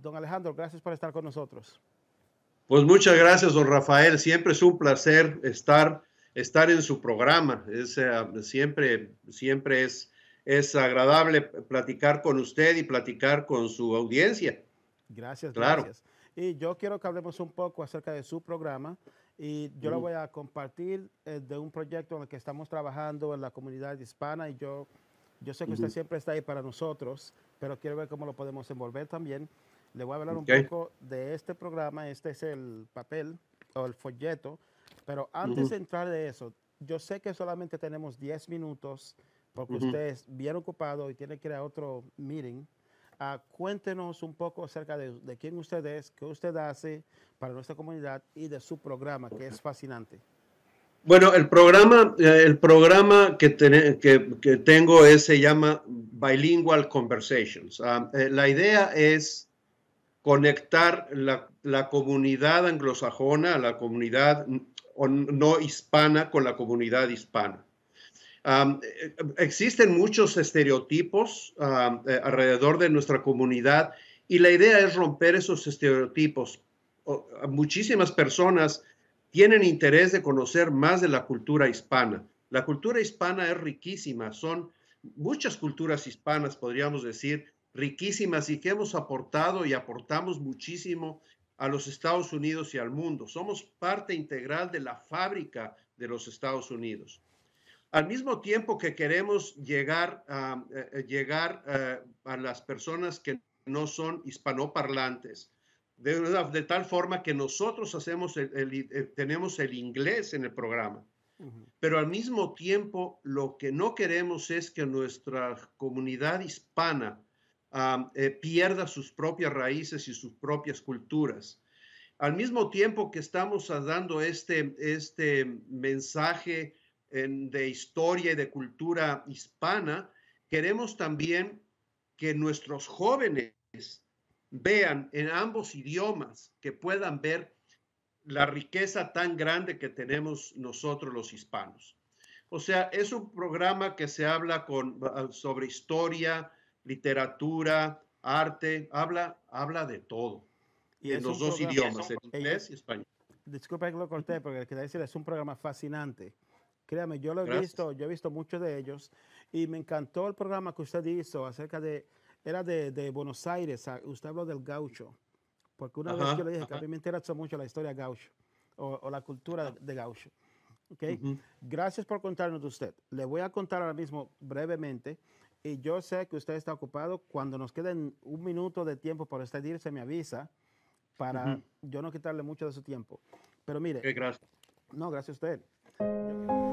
don Alejandro, gracias por estar con nosotros. Pues muchas gracias, don Rafael. Siempre es un placer estar, estar en su programa. Es, eh, siempre siempre es, es agradable platicar con usted y platicar con su audiencia. Gracias, claro. gracias. Y yo quiero que hablemos un poco acerca de su programa y yo lo voy a compartir eh, de un proyecto en el que estamos trabajando en la comunidad hispana y yo yo sé que usted siempre está ahí para nosotros, pero quiero ver cómo lo podemos envolver también. Le voy a hablar un poco de este programa. Este es el papel o el folleto. Pero antes de entrar de eso, yo sé que solamente tenemos 10 minutos porque usted es bien ocupado y tiene que ir a otro meeting. Ah, cuéntenos un poco acerca de, de, quién usted es, qué usted hace para nuestra comunidad y de su programa, que es fascinante. Bueno, el programa, eh, el programa que, tengo se llama Bilingual Conversations. Ah, eh, la idea es conectar la, comunidad anglosajona, la comunidad no hispana con la comunidad hispana. Eh, existen muchos estereotipos alrededor de nuestra comunidad y la idea es romper esos estereotipos. muchísimas personas tienen interés de conocer más de la cultura hispana. La cultura hispana es riquísima, son muchas culturas hispanas, podríamos decir, riquísimas y que hemos aportado y aportamos muchísimo a los Estados Unidos y al mundo. Somos parte integral de la fábrica de los Estados Unidos. Al mismo tiempo que queremos llegar, a, eh, llegar eh, las personas que no son hispanoparlantes, de, tal forma que nosotros hacemos eh, tenemos el inglés en el programa. Pero al mismo tiempo, lo que no queremos es que nuestra comunidad hispana eh, pierda sus propias raíces y sus propias culturas. Al mismo tiempo que estamos dando este, este mensaje de historia y de cultura hispana, queremos también que nuestros jóvenes vean en ambos idiomas, que puedan ver la riqueza tan grande que tenemos nosotros los hispanos. O sea, es un programa que se habla con, ah, sobre historia, literatura, arte, habla, habla de todo. Y en los dos idiomas, en inglés y español. Disculpe que lo corté, porque decir, es un programa fascinante. Créame, yo lo he visto, yo he visto muchos de ellos y me encantó el programa que usted hizo acerca de era de, Buenos Aires, usted habló del gaucho, porque una vez yo le dije que a mí me interesa mucho la historia gaucho o, la cultura de, gaucho. Okay. Gracias por contarnos de usted. Le voy a contar ahora mismo brevemente. Y yo sé que usted está ocupado. Cuando nos queden un minuto de tiempo para usted irse, me avisa para yo no quitarle mucho de su tiempo. Pero mire. gracias. No, gracias a usted.